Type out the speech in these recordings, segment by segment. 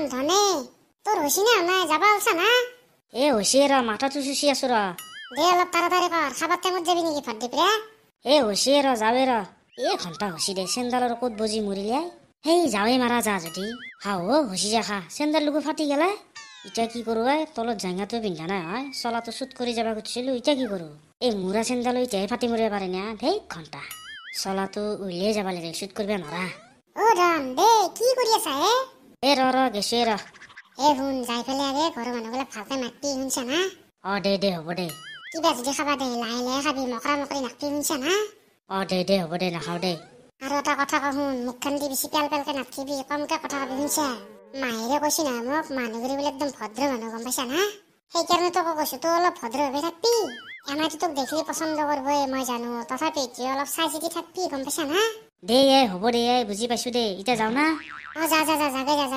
নাম জানে তোৰ হৈছি না নাই যাব আছা না এ হৈছে ৰ মাথাটো চুচি আছো ৰ দে অলপ তাৰাতাৰি কৰ খাবাৰ টাইমত যাবি নেকি ভাত দিব এ হৈছে ৰ যাবে ৰ এ ঘণ্টা হৈছি দে চেণ্ডেলৰ ক'ত বজি মৰিলে সেই যাওঁ মাৰা যা যদি হা অ হৈছি যা খা চেণ্ডেল লোক ফাটি গেলে এতিয়া কি কৰোঁ আই তলত জেঙাটো পিন্ধা নাই হয় চলাটো চুট কৰি যাব খুজিছিলোঁ এতিয়া কি কৰোঁ এই মূৰা চেণ্ডেল এতিয়াই ফাটি মৰিব পাৰে না ধেই ঘণ্টা চলাটো উলিয়াই যাব লাগে চুট কৰিব নোৱাৰা অ ধন দে কি কৰি আছা হে মাহীৰে কৈছে না মোক মানুহগুৰি বুলি একদম ভদ্ৰ মানুহ গম পাইছা না সেইকাৰণে তোক কৈছো তোৰ অলপ ভদ্ৰ হৈ থাকবি আমাৰ তোক দেখিলে পচন্দ কৰবই মই জানো তথাপি তই অলপ চাই চিতি থাকবি গম পাইছা না দে হব দে বুজি পাইছো দে এতিয়া যাওঁ না অ যা যা যা যাগে যা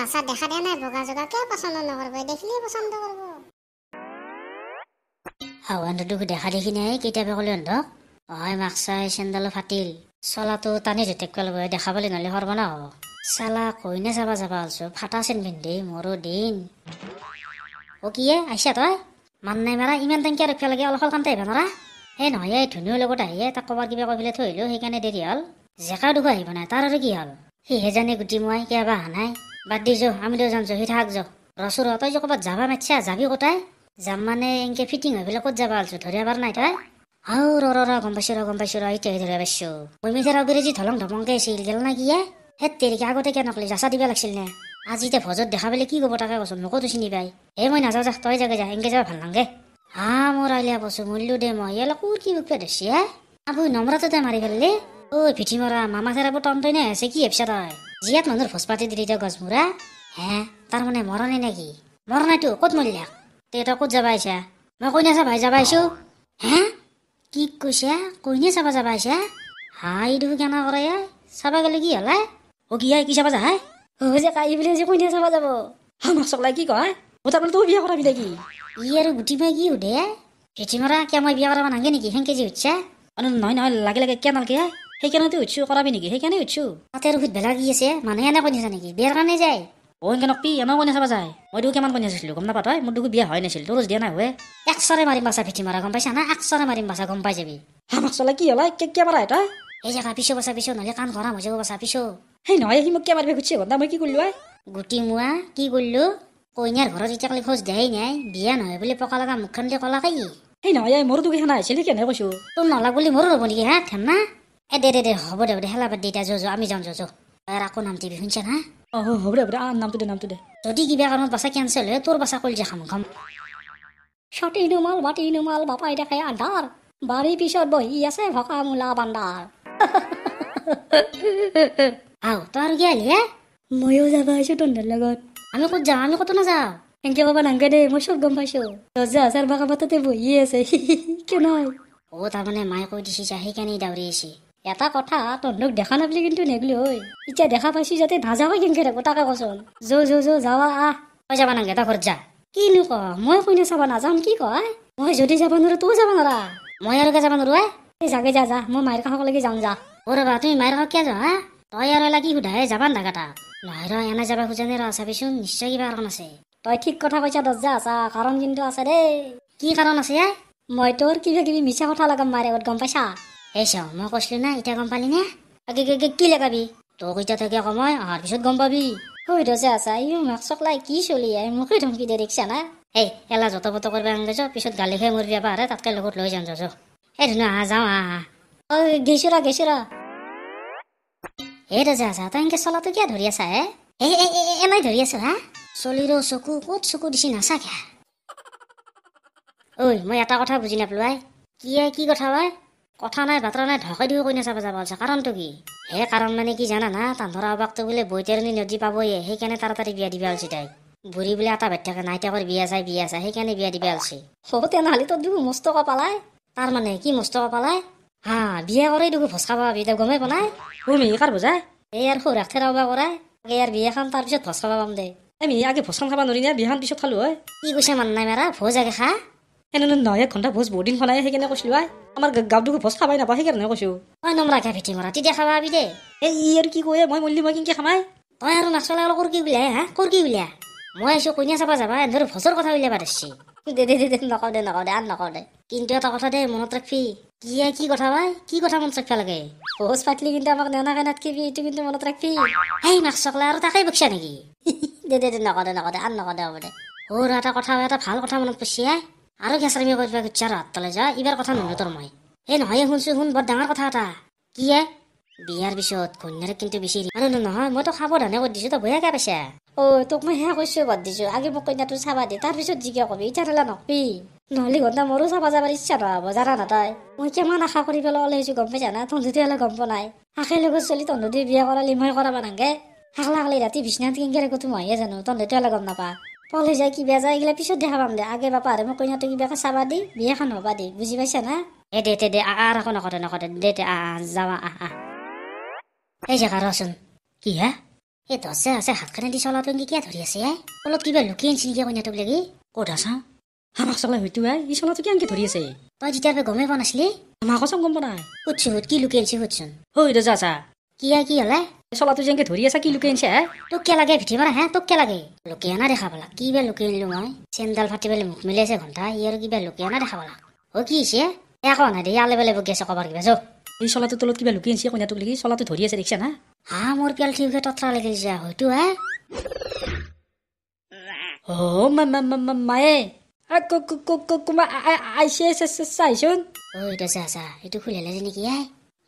ভাষা দেখা দেয়া নাই বগা জগা কে পছন্দ নকৰব দেখিলে পছন্দ কৰব আৰু অন্ধটোক দেখা দেখি নাই কেতিয়াবা ক'লে অন্ধ অহাই মাক চাই চেণ্ডেল ফাটিল চলাটো টানি জেতেক কৰিব দেখাবলে নহ'লে সৰব ন চালা কইনা যাবা যাবা আছো ফাটা চেন পিন্ধি মোৰো দিন অ কিয়ে আহিছা তই মান নাই মাৰা ইমান টেংকি আৰু লাগে অলপ কাম তাই মাৰা হে নহয় এই ধুনীয় লগত আহিয়ে তাক ক'বা কিবা কৰিবলৈ থৈ আহিলোঁ সেইকাৰণে দেৰি হ'ল জেকা দুখ আহিব নাই তাৰ আৰু কি হ'ল সিহে জানে গুটি মই কিবা অহা নাই বাদ দি যাওঁ আমি দিও যাম যাওঁ সি থাক যাওঁ ৰচুৰ তই যে ক'ৰবাত যাবা মাতছা যাবি কটাই যাম মানে এনেকৈ ফিটিং হৈ পেলাই ক'ত যাব আলছো ধৰিবাৰ নাই তই আও ৰ ৰ গম পাইছোঁ ৰ গম পাইছোঁ ৰ এতিয়া ধৰিব পাইছোঁ মমি ধৰা গুৰি যি ধলং ধমংকে আছিল গেল নাকি কিয়ে হেত তেৰিকে আগতে কিয় নকলি যাচা দিব লাগিছিল নে আজি এতিয়া ভজত দেখা পালে কি ক'ব তাকে কচোন নকতো চিনি পাই এ মই নাযাওঁ যা তই যাগে যা এনেকৈ যাব ভাল নালাগে হা মোৰ আলিয়া বচোঁ মূল্য দে মই ইয়ালে কোৰ কি বুকে ধৰিছে আপুনি নম্ৰততে মাৰি পেলালি ঐ ভিঠি মৰা মামা চেৰাবোৰ টন্তই নাই আছে কি ভাবিছা তই জিয়াত মানুহৰ ভোজ পাতি দিলি তই গছমূৰা হে তাৰমানে মৰণে নেকি মৰণাইতো ক'ত মৰিলা তই তই ক'ত যাবা আহিছা মই কইনা চাবা যাবা আইছোঁ হে কি কৈছা কইনা চাবা যাবা আইছা হাই দেখো কেনা কৰে এ চাবা গ'লে কি হল হ'লে অ কি কি চাবা যা অ যে কাঢ়ি বুলি যে কইনা চাবা যাব হামাচকলাই কি কয় মোৰ তাৰমানে তোৰ বিয়া কৰাবি নেকি ই আৰু গুটি মই কি সোধে ভেটিমৰা কিয় মই বিয়া কৰাব নাগে নেকি সেনেকৈ যে উঠছা নহয় নহয় লাগে লাগে কিয় নালাগে সেইকাৰণে তই কৰাবি নেকি সেইকাৰণে উঠছো তাতে আৰু সুধ ভেলা কি আছে মানুহে এনে কণী আছে নেকি বিয়াৰ কাৰণে যায় অইন কেনক পি এনেও কনে চাব যায় মই দুখ কিমান কণী চাইছিলো গম নাপাত মোৰ দুখ বিয়া হয় নাছিল তোৰ দিয়া নাই হয় একশৰে মাৰিম বাছা ভিঠি মাৰা গম পাইছা না একশৰে মাৰিম বাছা গম পাই যাবি আমাক চলে কি হলা কে কিয় মাৰা তই এই জেগা পিছ বচা পিছ নহলে কাণ ঘৰা মজাব বচা পিছ সেই নহয় সি মোক কিয় মাৰিব খুজিছে বন্ধা মই কি কৰিলো আই গুটি মোৱা কি কৰিলো কইনাৰ ঘৰত এতিয়া কালি খোজ দেহাই নাই বিয়া নহয় বুলি পকা লগা মুখখন দি কলা কাই সেই নহয় মোৰো দুখ সেনা আছিলে কেনে কৈছো তোৰ নলা বুলি মোৰো ৰ'ব নেকি হা খেনা এ দে দে দে হ'ব দে হেলা পাত দেইটা যোৱা আমি যাওঁ যোৱা আকৌ নাম টিভি শুনিছা না অঁ হ'ব দে আ নামটো দে নামটো দে যদি কিবা কাৰণত বাচা কেঞ্চেল হয় তোৰ বাচা কলি যে খাম খাম চটি নুমাল বাটি নুমাল বাপাই দেখে আন্ধাৰ বাৰীৰ পিছত বহি আছে ভকা মূলা বান্দাৰ আও তই আৰু কি আহিলি হে ময়ো যাব আহিছো তন্দৰ লগত আমি ক'ত যাওঁ আমি ক'তো নাযাওঁ এনেকে ক'ব নাংগে দেই মই চব গম পাইছো দৰ্জা হাজাৰ বাকা পাততে বহি আছে কিয় নহয় অ' তাৰমানে মায়ে কৈ দিছে যা সেইকাৰণেই দাউৰি আহিছে এটা কথা তন্দুক দেখা নাপালি কিন্তু নেগলি হৈ এতিয়া দেখা পাইছো যাতে ভাজা হৈ কিনকে থাকো তাকে কচোন যো যো জ যাৱা আহ কৈ যাবা নাগে যা কি নো ক মই কোনে চাব নাযাম কি কয় মই যদি যাব নোৱাৰো তয়ো যাব নোৱাৰা মই আৰু যাব নোৱাৰো এ এই জাগে যা যা মই কাষক কাষলৈকে যাওঁ যা অ ৰবা তুমি মায়েৰ কাষক কিয় যাওঁ হা তই আৰু লাগি সোধা হে যাবা নাগা তাক নহয় ৰ এনে যাবা খোজা নে ৰ চাবিচোন নিশ্চয় কিবা কাৰণ আছে তই ঠিক কথা কৈছা দৰ্জা আছা কাৰণ কিন্তু আছে দেই কি কাৰণ আছে মই তোৰ কিবা কিবি মিছা কথা লগাম আগত গম পাইছা এইচা মই কৈছিলো না ইতা গম পালি নে কি লাগাবি তোক ইতা থাকে ক মই অহাৰ পিছত গম পাবি হৈ দে আছা ইউ মাক চকলাই কি চলি আই মোকে ধমকি দে দেখিছা না এই এলা যত বত কৰিবা আংগে যাওঁ পিছত গালি খাই মৰি যাবা আৰে তাতকে লগত লৈ যাওঁ যাওঁ এই ধুনু আহা যাওঁ আহা অ' গেছিৰা গেছিৰা এই ৰজা আছা তই এনেকে চলাটো কিয় ধৰি আছা হে এই এনেই ধৰি আছা হা চলিৰ চকু ক'ত চকু দিছি নাচাকে ঐ মই এটা কথা বুজি নাপালো আই কি আই কি কথা বাই কথা নাই বাতৰা নাই ঢকাই দিব কইনা চাব যাব আছে কাৰণটো কি হে কাৰণ মানে কি জানা না তান ধৰা অবাকটো বোলে বৈতাৰণী নদী পাবয়ে সেইকাৰণে তাৰাতাৰি বিয়া দিব আলছি তাই বুঢ়ী বোলে এটা থাকে নাই তাকৰ বিয়া চাই বিয়া চাই সেইকাৰণে বিয়া দিবা আলছি হ'ব তেনেহ'লে তই দেখোন মস্ত পালাই তাৰ মানে কি মস্তকা পালাই হা বিয়া কৰাই দেখোন ভোজ খাব তাই গমেই পালাই অ' মিহি কাৰ বুজাই এই আৰু সৰু ৰাখেৰা অবা কৰাই আগে ইয়াৰ বিয়া খাম তাৰপিছত ভোজ খাব পাম দে এই মিহি আগে ভচান খাব নোৱাৰি বিয়াখন পিছত খালো হয় কি কৈছে মান নাই মেৰা ভোজ আগে খা এনেলৈ নহয় ঘণ্টা ভোজ বহুত দিন খোৱা নাই সেইকাৰণে কৈছিলো আই আমাৰ গাঁৱটো ভোজ খাবাই নাপাওঁ সেইকাৰণে কৈছোঁ অঁ নমৰা খাই ভেটি মৰা তেতিয়া খাবা বিদে এই ই আৰু কি কয় মই মল্লি মই কিনকে খামাই তই আৰু নাচলা অলপ কৰ কি বুলি হা কৰ কি বুলিয়া মই আহিছোঁ কইনা চাবা যাবা এনেদৰে ভোজৰ কথা উলিয়াবা দিছে দে দে দে দে নকওঁ দে নকওঁ দে আন নকওঁ দে কিন্তু এটা কথা দে মনত ৰাখবি কি আই কি কথা বাই কি কথা মনত ৰাখিব লাগে ভোজ পাতিলি কিন্তু আমাক নেনাকে নাথকিবি এইটো কিন্তু মনত ৰাখবি হেই নাচকলা আৰু তাকেই বকছা নেকি দে দে দে নকওঁ দে নকওঁ দে আন নকওঁ দে হ'ব দে ঔৰ এটা কথা এটা ভাল কথা মনত পাইছে আই আৰু খেচাৰ বিয়া কৰি হাত তলে যা ইবাৰ কথা নহয় তোৰ মই এই নহয় শুনছো শুন বৰ ডাঙৰ কথা এটা কিয়ে বিয়াৰ পিছত কন্যাৰে কিন্তু বিচাৰি আৰু নহয় মই তোক সাৱধানে কৈ দিছো তই বয়াকে পাইছা অ তোক মই সেয়া কৈছো বাদ দিছো আগে মোক কন্যাটো চাবা তাৰ পিছত যি কিয় কবি ইচ্ছা হলে নকবি নহ'লে ঘণ্টা মোৰো চাবা যাবাৰ ইচ্ছা নহ'ব জানা না তই মই কিমান আশা কৰি পেলাই ওলাই আহিছো গম পাইছা না তন্ধুটো হ'লে গম পোৱা নাই আশাই লগত চলি তন্ধুটোৱে বিয়া কৰালি মই কৰাব নাগে শাকলা কালি ৰাতি বিচনাত কিংকেৰে কতো মইহে জানো তন্ধুটো হ'লে গম নাপা পলি যায় কি বেজা এগুলা পিছত দেখাবাম দে আগে বাপা আরে মোক কইনাটো কিবাকে চাবা দি বিয়াখন হ'বা দি বুজি পাইছা না এ দে তে দে আর এখন নকটে নকটে দে তে আহ যাওয়া আহ আহ এই জেগা রসুন কি হা এ দরজা আছে হাতখানে দি চলা তুমি কিয়া ধৰি আছে আই অলপ কিবা লুকিয়ে আনছি নেকি কইনাটোক লাগি ক'ত আছা আমাক চলা হইতো আই ই চলাটো কিয়ানকে ধৰি আছে তই যেতিয়া পে গমেই পোৱা নাছিলি আমাক চম গম পোৱা নাই সুধছো সুধ কি লুকিয়ে আনছি সুধচোন হৈ দৰজা যা কিয়া কি হ'লে চলাটো যেনেকে ধৰি আছা কি লুকিয়াই আনিছে হে তোক কিয় লাগে ভিটিব না হে তোক কিয় লাগে লুকিয়াই আনা দেখা পালা কি বা লুকিয়াই আনিলো মই চেণ্ডেল ফাটি পেলাই মুখ মিলাই আছে ঘণ্টা ইয়াৰ কিবা লুকিয়াই আনা দেখা পালা অ কি হৈছে একো না দেই আলে বেলে বগিয়াছে কবাৰ কিবা যো এই চলাটোৰ তলত কিবা লুকিয়াই আনিছে কইনাটোক লাগি চলাটো ধৰি আছে দেখিছা না হা মোৰ পিয়াল ঠিক হৈ তত্ৰা লাগিল যা হয়তো হে মায়ে আইচোন এইটো খুলিলে যে নেকি আই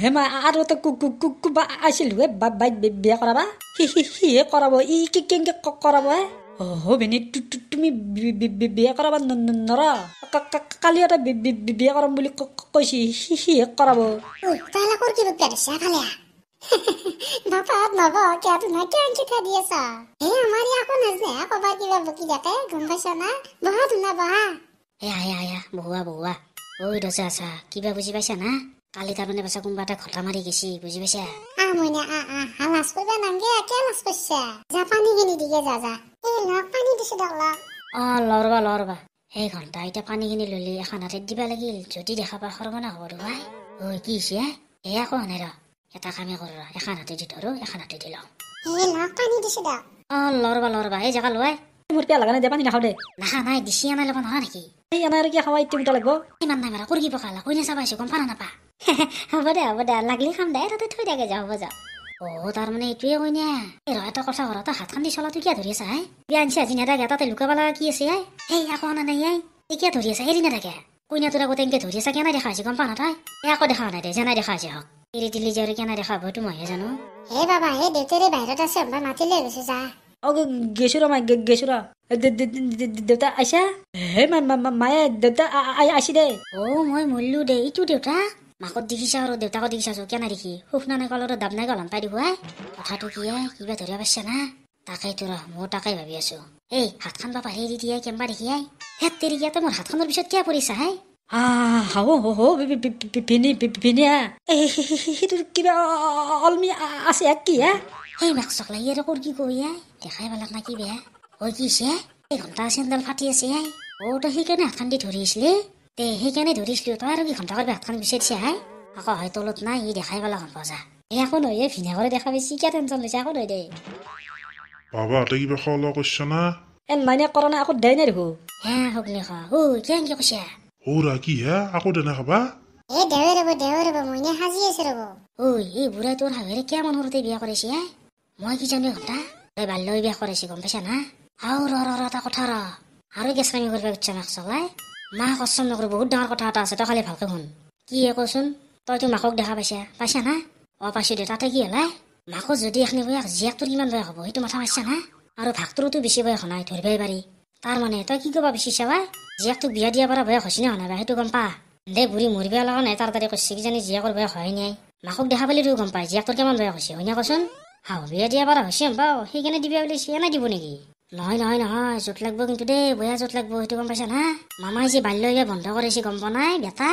হেমা আৰু তো কুকুবা আছিল হে বাইক বিয়া কৰাবা সিয়ে কৰাব ই কি কেংকে কৰাব হে অ' ভেনী তু তুমি বিয়া কৰাবা নৰ কালি এটা বিয়া কৰাম বুলি কৈছি সিয়ে কৰাব বহুৱা বহুৱা ঐ দছা আছা কিবা বুজি পাইছা না কালি তাৰমানে পাছত কোনোবা এটা খটা মাৰি গেছি বুজি পাইছা পানী কিনি ল'লি এখন হাতে দিব লাগিল যদি দেখা পাই সৰ্বনা হ'ব দুবাই কি কোৱা নাই ৰ এটা কামে কৰো এখন হাতে দি ধৰো এখন হাতে দি লওঁ অ লৰবা লৰবা এই জেগা লোৱাই মোৰ পিয়া লগা নাই দে পানী নাখাওঁ দে নাখা নাই দিছি আমাৰ লগত নহয় নেকি এই আমাৰ কি খাওঁ এইটো লাগিব ইমান নাই মাৰা কুৰ্গী পকা লাগ কইনা চাবাইছো গম পাৰা নাপা হ'ব দে হ'ব দে লাগিলে খাম দে তাতে থৈ দিয়াকে যাওঁ হ'ব যাওঁ অ তাৰমানে এইটোৱে কইনা এই ৰ এটা কথা কৰা তই হাতখন দি চলাটো কিয় ধৰি আছা হে বিয়া আনিছে আজি নেদাকে তাতে লুকাব লগা কি আছে হে সেই আকৌ অনা নাই আই এই কিয় ধৰি আছা এৰি নেদাকে কইনা তোৰ আকৌ তেনেকে ধৰি আছা কেনে দেখা হৈছে গম পাওঁ নহয় এই আকৌ দেখা নাই দে জানাই দেখা হৈছে হওক এৰি দিলি যে আৰু কেনে দেখা হ'ব তোমাৰহে জানো হে বাবা এই দেউতাৰে বাহিৰত আছে মাতিলে গৈছে যা অ গেছোৰা মাই গেছোৰা দেউতা আইছা হে মায়ে দেউতা আইছি দে অ' মই মৰিলো দে এইটো দেউতা মাকত দেখিছা আৰু দেউতাকক দেখিছা চকীয়া নাৰিখি শুকনা নাই কল আৰু দাম নাই কল পাই দিব হে কথাটো কি হে কিবা ধৰিব পাৰিছে না তাকেই তোৰ মোৰ তাকেই ভাবি আছো এই হাতখন বা পাহৰি দিয়াই কেম্বা দেখি আই হে তেৰি গিয়াতে মোৰ হাতখনৰ পিছত কিয় পৰিছা হে হাও হাও কিবা অলমি আছে কি হা ঐ উনাক চকলাই আৰু কৰ কি কবি আই দেখাই পালাক না কি বেয়া ঐ কি হৈছে এই ঘণ্টা চেণ্ডেল ফাটি আছে আই ও তই সেইকাৰণে হাতখন দি ধৰিছিলি তে সেইকাৰণে ধৰিছিলো তই আৰু কি ঘণ্টা কৰিব হাতখন বিচাৰিছে আই আকৌ হয় তলত নাই ই দেখাই পালা হ'ল বজা এই আকৌ নহয় এই ভিনে কৰে দেখা পাইছি কিয় টেনশ্যন লৈছে আকৌ নহয় দে বাবা তই কিবা খোৱা লোৱা কৈছ না এ মানে কৰা নাই আকৌ দে নাই দেখো হ্যাঁ হওক নি খোৱা ঔ কিয় কি কৈছা ঔ ৰা কি হে আকৌ দেনা খাবা এ দেৱে ৰ'ব দেৱে ৰ'ব মইনে সাজি আছে ৰ'ব ঔ এই বুঢ়াই তোৰ হাঁহেৰে কিয় মানুহৰ বিয়া কৰিছে আই মই কি জানো হতা তই বাল্যই বিয়া কৰাইছি গম পাইছা না আৰু ৰ ৰ এটা কথা ৰ আৰু গেছ কামি কৰিব উচ্চ মাক চলাই মাক অচম নকৰো বহুত ডাঙৰ কথা এটা আছে তই খালি ভালকৈ শুন কি হে কচোন তইতো মাকক দেখা পাইছা পাইছা না অ পাইছো দে তাতে কি হলাই মাকো যদি এখনি বয়স জীয়েক কিমান বয়স হ'ব সেইটো মাথা মাৰিছা না আৰু ভাকটোৰোতো বেছি বয়স নাই ধৰিবই পাৰি তাৰ মানে তই কি কবা বিচাৰিছা বা জীয়েক বিয়া দিয়া পৰা বয়স হৈছেনে নাই বা সেইটো গম পা দে বুঢ়ী মৰিব লগা নাই তাৰ তাৰে কৈছে কিজানি জীয়েকৰ বয়স হয় নাই মাকক দেখা পালে তোৰ গম পাই জীয়েক তোৰ কিমান বয়স হৈছে হয়নে কচোন হাউলীয়ে দিয়া বাৰু হৈছে বাৰু সেইকাৰণে দিবা বুলি চিয়া নাই দিব নেকি নহয় নহয় নহয় য'ত লাগব কিন্তু দেই বয়া য'ত লাগব সেইটো গম পাইছা না মামাই যে বাল্য বন্ধ কৰিছে গম পোৱা নাই বেটা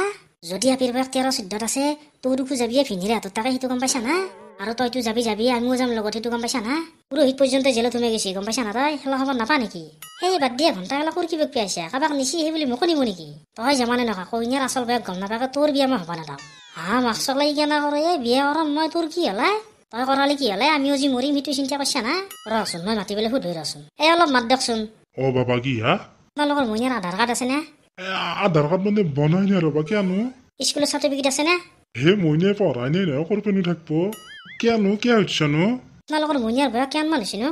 যদি আপিৰ পৰা তেৰ চৈধ্যত আছে তোৰ দুখো যাবিয়ে ভিনিৰে হাতত তাকে সেইটো গম পাইছা না আৰু তইতো যাবি যাবি আমিও যাম লগত সেইটো গম পাইছা না পুৰহিত পৰ্যন্ত জেলত সোমাই গৈছে গম পাইছা না তই খেলা খবৰ নাপা নেকি সেই বাদ দিয়া ঘণ্টা কালা কুৰ্কি বক্পি আছে কাৰোবাক নিচি সেই বুলি মোকো নিব নেকি তই জমানে নকা কইনাৰ আচল বয়স গম নাপাকে তোৰ বিয়া মই হ'ব নাপাওঁ হা মাক চলাই কেনে কৰে বিয়া কৰম মই তোৰ কি হলা তই কৰালি কি হলে আমিও যি মৰিম সেইটো চিন্তা কৰিছা না ৰচোন মই মাতি পেলাই সুধৰি ৰচোন এ অলপ মাত দিয়কচোন অ বাবা কি হা তোমালোকৰ মইনাৰ আধাৰ কাৰ্ড আছেনে আধাৰ কাৰ্ড মানে বনাই নাই ৰবা কিয়নো স্কুলৰ চাৰ্টিফিকেট আছেনে হে মইনাই পঢ়াই নাই নহয় কৰিব নি থাকিব কিয়নো কিয় হৈছ নো তোমালোকৰ মইনাৰ বয়স কিমান মান হৈছে নো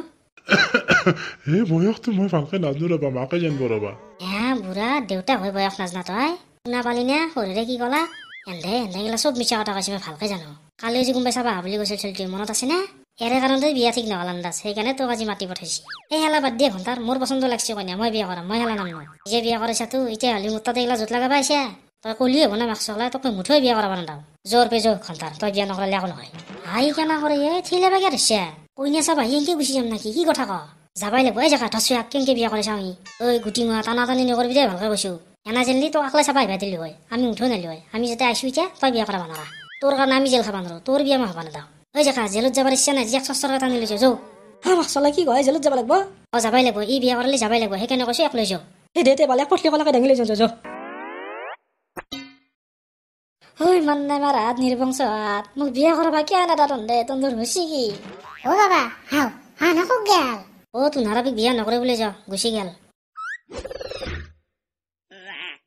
হে বয়সটো মই ভালকৈ নাজানো ৰবা মাকে জানিব ৰবা হে বুঢ়া দেউতা হৈ বয়স নাজানা তই শুনা পালিনে সৰুৰে কি ক'লা এন্ধে এন্ধে গিলা চব মিছা কথা কৈছে মই ভালকৈ জানো কালি যে কোনোবাই চাবা বুলি কৈছিল ছোৱালীটো মনত আছেনে ইয়াৰে কাৰণে বিয়া ঠিক নহ'ল আন্দাজ সেইকাৰণে তোক আজি মাতি পঠাইছে এই হেলা বাদ দিয়ে ঘণ্টাৰ মোৰ পচন্দ লাগিছে কন্যা মই বিয়া কৰাম মই হেলা নাম নহয় যে বিয়া কৰিছা তো এতিয়া হ'লি মোৰ তাতে এইগিলা জোত লগাব আহিছে তই কলিয়ে হ'ব না মাছ চলাই তোকে মুঠুৱে বিয়া কৰাব নাডাও জ্বৰ পে জ'ৰ ঘণ্টাৰ তই বিয়া নকৰিলে একো নহয় হাই কেনা কৰে এই ঠিলে বেগে দিছে কইনা চাবা সি গুচি যাম নাকি কি কথা ক যাবাই লাগিব এই জেগা ধৰছো আক কেনকে বিয়া কৰিছা আমি ঐ গুটি মৰা টানা টানি নকৰিবি দে ভালকৈ কৈছো এনা জানিলি তোক অকলে চাবা আহিবা দিলো হয় আমি মুঠুৱে নালি হয় আমি যেতিয়া আহিছো এতিয়া তই বিয়া কৰাব নোৱাৰা তোৰ নামি জেল খাবা নোৱাৰো তোৰ বিয়া মই খাবা নাযাওঁ ঐ জেখা জেলত যাব ইচ্ছা নাই জীয়াক চচৰ কথা আনি লৈছো যৌ হা মাক চলা কি কয় জেলত যাব লাগিব অ যাবাই লাগিব ই বিয়া কৰিলে যাবাই লাগিব সেইকাৰণে কৈছো এক লৈ যাওঁ সেই দে পালে পঠিয়াব লাগে দাঙি লৈ যাওঁ যৌ ঐ মান নাই মাৰ হাত নিৰ্বংশ হাত মোক বিয়া কৰবা কিয় না দাদন দে তন্দুৰ হৈছি কি অ বাবা হাও হা নকক গেল অ তোৰ নাৰাবিক বিয়া নকৰে বুলি যাওঁ গুচি গেল